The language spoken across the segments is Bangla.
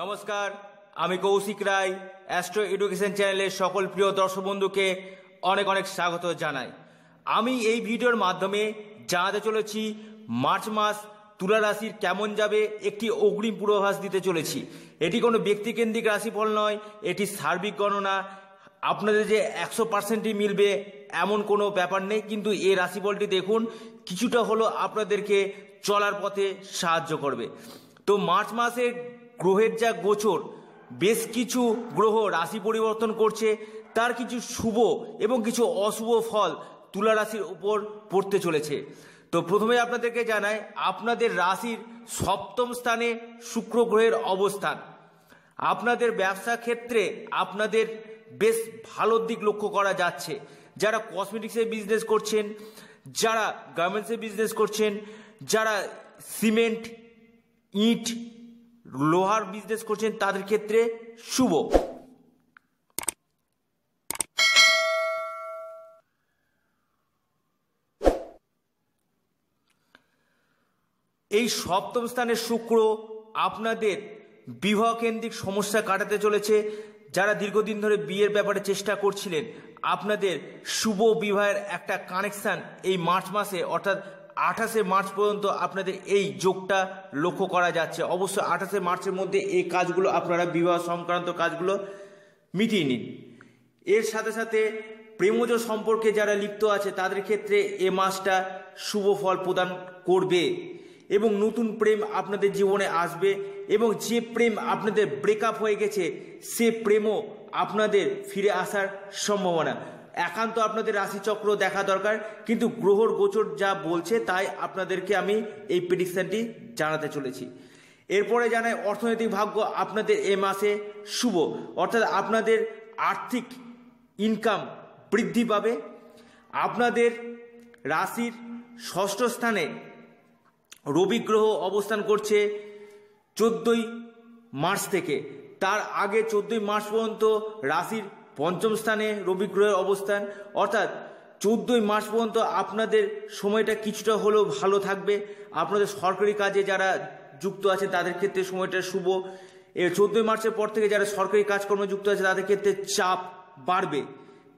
নমস্কার আমি কৌশিক রায় অ্যাস্ট্রো এডুকেশন চ্যানেলের সকল প্রিয় দর্শক বন্ধুকে অনেক অনেক স্বাগত জানাই আমি এই ভিডিওর মাধ্যমে জানাতে চলেছি মার্চ মাস তুলা রাশির কেমন যাবে একটি অগ্রিম পূর্বাভাস দিতে চলেছি এটি কোনো ব্যক্তিকেন্দ্রিক রাশিফল নয় এটি সার্বিক গণনা আপনাদের যে একশো পার্সেন্টই মিলবে এমন কোনো ব্যাপার নেই কিন্তু এই রাশিফলটি দেখুন কিছুটা হলো আপনাদেরকে চলার পথে সাহায্য করবে তো মার্চ মাসের গ্রহের যা গোচর বেশ কিছু গ্রহ রাশি পরিবর্তন করছে তার কিছু শুভ এবং কিছু অশুভ ফল তুলা রাশির উপর পড়তে চলেছে তো প্রথমে আপনাদেরকে জানাই আপনাদের রাশির সপ্তম স্থানে শুক্র গ্রহের অবস্থান আপনাদের ব্যবসা ক্ষেত্রে আপনাদের বেশ ভালো দিক লক্ষ্য করা যাচ্ছে যারা কসমেটিক্সের বিজনেস করছেন যারা গার্মেন্টসের বিজনেস করছেন যারা সিমেন্ট ইট লোহার বিজনেস করছেন তাদের ক্ষেত্রে শুভ এই সপ্তম স্থানে শুক্র আপনাদের বিবাহ কেন্দ্রিক সমস্যা কাটাতে চলেছে যারা দীর্ঘদিন ধরে বিয়ের ব্যাপারে চেষ্টা করছিলেন আপনাদের শুভ বিবাহের একটা কানেকশান এই মার্চ মাসে অর্থাৎ আঠাশে মার্চ পর্যন্ত আপনাদের এই যোগটা লক্ষ্য করা যাচ্ছে অবশ্যই আঠাশে মার্চের মধ্যে এই কাজগুলো আপনারা বিবাহ সংক্রান্ত কাজগুলো মিটিয়ে নিন এর সাথে সাথে প্রেমজ সম্পর্কে যারা লিপ্ত আছে তাদের ক্ষেত্রে এ মাসটা শুভ ফল প্রদান করবে এবং নতুন প্রেম আপনাদের জীবনে আসবে এবং যে প্রেম আপনাদের ব্রেকআপ হয়ে গেছে সে প্রেমও আপনাদের ফিরে আসার সম্ভাবনা একান্ত আপনাদের রাশিচক্র দেখা দরকার কিন্তু গ্রহর গোচর যা বলছে তাই আপনাদেরকে আমি এই প্রেডিকশানটি জানাতে চলেছি এরপরে জানাই অর্থনৈতিক ভাগ্য আপনাদের এ মাসে শুভ অর্থাৎ আপনাদের আর্থিক ইনকাম বৃদ্ধি পাবে আপনাদের রাশির ষষ্ঠ স্থানে রবি গ্রহ অবস্থান করছে চোদ্দই মার্চ থেকে তার আগে চোদ্দই মার্চ পর্যন্ত রাশির পঞ্চম স্থানে রবি গ্রহের অবস্থান অর্থাৎ চোদ্দোই মার্চ পর্যন্ত আপনাদের সময়টা কিছুটা হলেও ভালো থাকবে আপনাদের সরকারি কাজে যারা যুক্ত আছে তাদের ক্ষেত্রে সময়টা শুভ চোদ্দই মার্চের পর থেকে যারা সরকারি কাজকর্মে যুক্ত আছে তাদের ক্ষেত্রে চাপ বাড়বে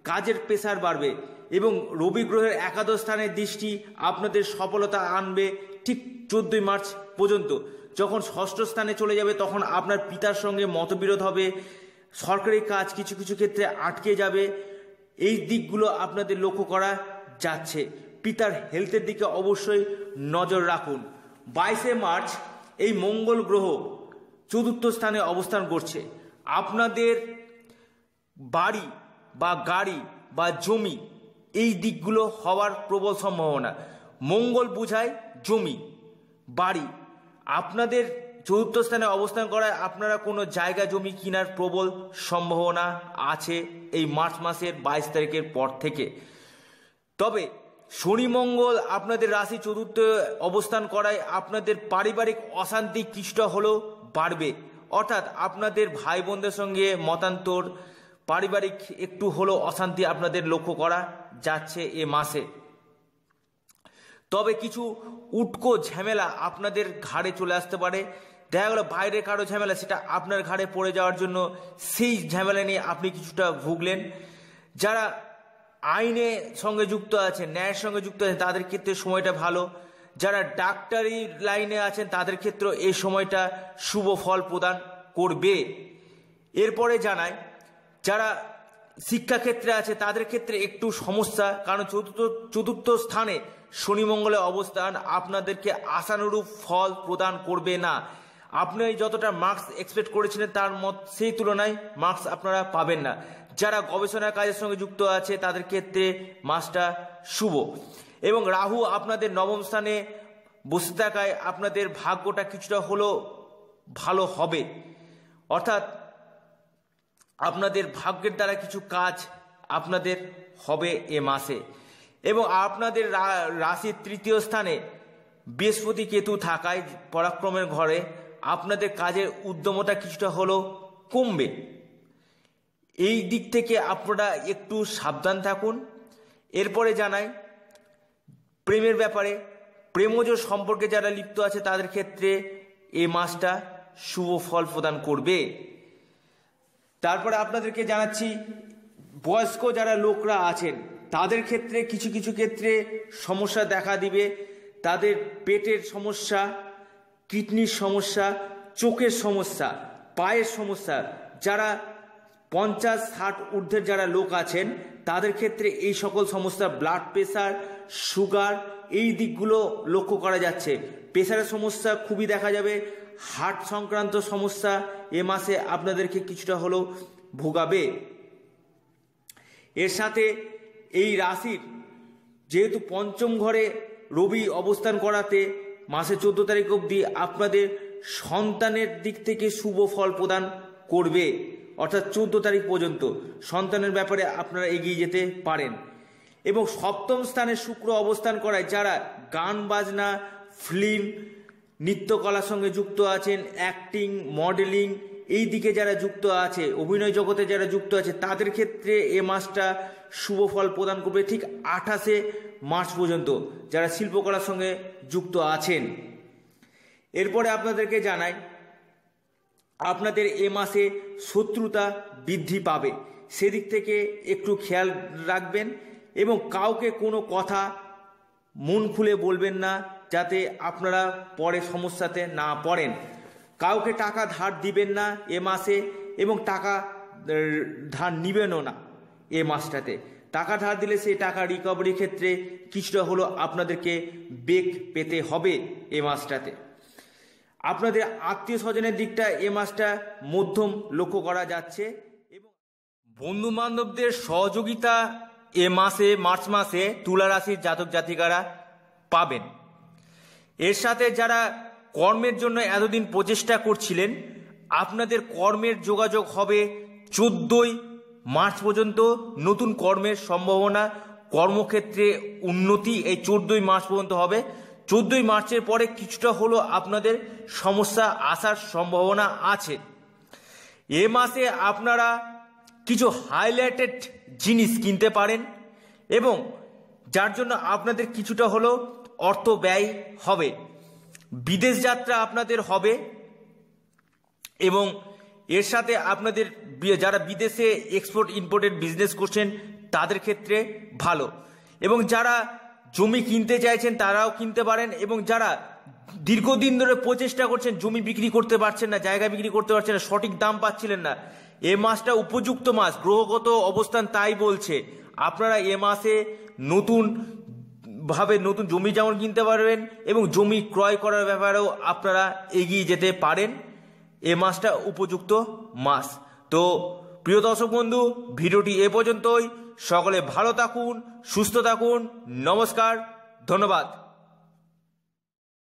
কাজের প্রেসার বাড়বে এবং রবি গ্রহের একাদশ স্থানের দৃষ্টি আপনাদের সফলতা আনবে ঠিক চোদ্দই মার্চ পর্যন্ত যখন ষষ্ঠ স্থানে চলে যাবে তখন আপনার পিতার সঙ্গে মতবিরোধ হবে সরকারি কাজ কিছু কিছু ক্ষেত্রে আটকে যাবে এই দিকগুলো আপনাদের লক্ষ্য করা যাচ্ছে পিতার হেলথের দিকে অবশ্যই নজর রাখুন বাইশে মার্চ এই মঙ্গল গ্রহ চতুর্থ স্থানে অবস্থান করছে আপনাদের বাড়ি বা গাড়ি বা জমি এই দিকগুলো হওয়ার প্রবল সম্ভাবনা মঙ্গল বোঝায় জমি বাড়ি আপনাদের চতুর্থ স্থানে অবস্থান করায় আপনারা কোনো জায়গা জমি কেনার প্রবল সম্ভাবনা আছে এই মার্চ মাসের বাইশ তারিখের পর থেকে তবে শনি মঙ্গল আপনাদের রাশি চতুর্থ অবস্থান করায় আপনাদের পারিবারিক অশান্তি কৃষ্ট হলেও বাড়বে অর্থাৎ আপনাদের ভাই বোনদের সঙ্গে মতান্তর পারিবারিক একটু হলেও অশান্তি আপনাদের লক্ষ্য করা যাচ্ছে এ মাসে তবে কিছু উটকো ঝামেলা আপনাদের ঘাড়ে চলে আসতে পারে দেখা গেলো বাইরে কারো ঝামেলা সেটা আপনার ঘাড়ে পড়ে যাওয়ার জন্য সেই ঝামেলা নিয়ে আপনি কিছুটা ভুগলেন যারা আইনে সঙ্গে যুক্ত আছেন ন্যায়ের সঙ্গে যুক্ত আছেন তাদের ক্ষেত্রে সময়টা ভালো যারা ডাক্তারি লাইনে আছেন তাদের ক্ষেত্রে এই সময়টা শুভ ফল প্রদান করবে এরপরে জানায় যারা শিক্ষাক্ষেত্রে আছে তাদের ক্ষেত্রে একটু সমস্যা কারণ চতুর্থ চতুর্থ স্থানে শনিমঙ্গলে অবস্থান আপনাদেরকে আশানুরূপ ফল প্রদান করবে না আপনি যতটা মার্কস এক্সপেক্ট করেছিলেন তার মত সেই তুলনায় মার্কস আপনারা পাবেন না যারা গবেষণার কাজের সঙ্গে যুক্ত আছে তাদের ক্ষেত্রে মাসটা শুভ এবং রাহু আপনাদের নবম স্থানে বসে থাকায় আপনাদের ভাগ্যটা কিছুটা হলেও ভালো হবে অর্থাৎ আপনাদের ভাগ্যের দ্বারা কিছু কাজ আপনাদের হবে এ মাসে এবং আপনাদের রাশির তৃতীয় স্থানে বৃহস্পতি কেতু থাকায় পরাক্রমের ঘরে আপনাদের কাজের উদ্যমতা কিছুটা হলো কমবে এই দিক থেকে আপনারা একটু সাবধান থাকুন এরপরে জানাই প্রেমের ব্যাপারে প্রেমজ সম্পর্কে যারা লিপ্ত আছে তাদের ক্ষেত্রে এ মাসটা শুভ ফল প্রদান করবে তারপরে আপনাদেরকে জানাচ্ছি বয়স্ক যারা লোকরা আছেন তাদের ক্ষেত্রে কিছু কিছু ক্ষেত্রে সমস্যা দেখা দিবে তাদের পেটের সমস্যা কিডনির সমস্যা চোখের সমস্যা পায়ের সমস্যা যারা পঞ্চাশ ষাট ঊর্ধ্বের যারা লোক আছেন তাদের ক্ষেত্রে এই সকল সমস্যা ব্লাড প্রেশার সুগার এই দিকগুলো লক্ষ্য করা যাচ্ছে প্রেশারের সমস্যা খুবই দেখা যাবে হার্ট সংক্রান্ত সমস্যা এ মাসে আপনাদেরকে কিছুটা হলেও ভোগাবে এর সাথে এই রাশির যেহেতু পঞ্চম ঘরে রবি অবস্থান করাতে মাসে চোদ্দ তারিখ অবধি আপনাদের সন্তানের দিক থেকে শুভ ফল প্রদান করবে অর্থাৎ চোদ্দ তারিখ পর্যন্ত সন্তানের ব্যাপারে আপনারা এগিয়ে যেতে পারেন এবং সপ্তম স্থানে শুক্র অবস্থান করায় যারা গান বাজনা ফিল্ম নৃত্যকলার সঙ্গে যুক্ত আছেন অ্যাক্টিং মডেলিং এই দিকে যারা যুক্ত আছে অভিনয় জগতে যারা যুক্ত আছে তাদের ক্ষেত্রে এ মাসটা শুভ ফল প্রদান করবে ঠিক আঠাশে মার্চ পর্যন্ত যারা শিল্পকলার সঙ্গে যুক্ত আছেন এরপরে আপনাদেরকে জানাই আপনাদের এ মাসে শত্রুতা বৃদ্ধি পাবে সেদিক থেকে একটু খেয়াল রাখবেন এবং কাউকে কোনো কথা মন খুলে বলবেন না যাতে আপনারা পরে সমস্যাতে না পড়েন কাউকে টাকা ধার দিবেন না এ মাসে এবং টাকা ধার নিবেনও না এ মাসটাতে টাকা ধার দিলে সেই টাকা রিকভারি ক্ষেত্রে কিছুটা হলো আপনাদেরকে বেগ পেতে হবে এ মাসটাতে আপনাদের আত্মীয় স্বজনের দিকটা এ মাসটা মধ্যম লক্ষ্য করা যাচ্ছে এবং বন্ধু বান্ধবদের সহযোগিতা এ মাসে মার্চ মাসে তুলা রাশির জাতক জাতিকারা পাবেন এর সাথে যারা কর্মের জন্য এতদিন প্রচেষ্টা করছিলেন আপনাদের কর্মের যোগাযোগ হবে চোদ্দই মার্চ পর্যন্ত নতুন কর্মের সম্ভাবনা কর্মক্ষেত্রে উন্নতি এই চোদ্দই মার্চ পর্যন্ত হবে চোদ্দই মার্চের পরে কিছুটা হলো আপনাদের সমস্যা আসার সম্ভাবনা আছে এ মাসে আপনারা কিছু হাইলাইটেড জিনিস কিনতে পারেন এবং যার জন্য আপনাদের কিছুটা হলো অর্থ ব্যয় হবে বিদেশ যাত্রা আপনাদের হবে এবং এর সাথে আপনাদের যারা বিদেশে এক্সপোর্ট ইম্পোর্টের বিজনেস করছেন তাদের ক্ষেত্রে ভালো এবং যারা জমি কিনতে চাইছেন তারাও কিনতে পারেন এবং যারা দীর্ঘদিন ধরে প্রচেষ্টা করছেন জমি বিক্রি করতে পারছেন না জায়গা বিক্রি করতে পারছেন না সঠিক দাম পাচ্ছিলেন না এ মাসটা উপযুক্ত মাস গ্রহগত অবস্থান তাই বলছে আপনারা এ মাসে নতুন ভাবে নতুন জমি যেমন কিনতে পারবেন এবং জমি ক্রয় করার ব্যাপারেও আপনারা এগিয়ে যেতে পারেন এ মাসটা উপযুক্ত মাস তো প্রিয় দর্শক বন্ধু ভিডিওটি এ পর্যন্তই সকলে ভালো থাকুন সুস্থ থাকুন নমস্কার ধন্যবাদ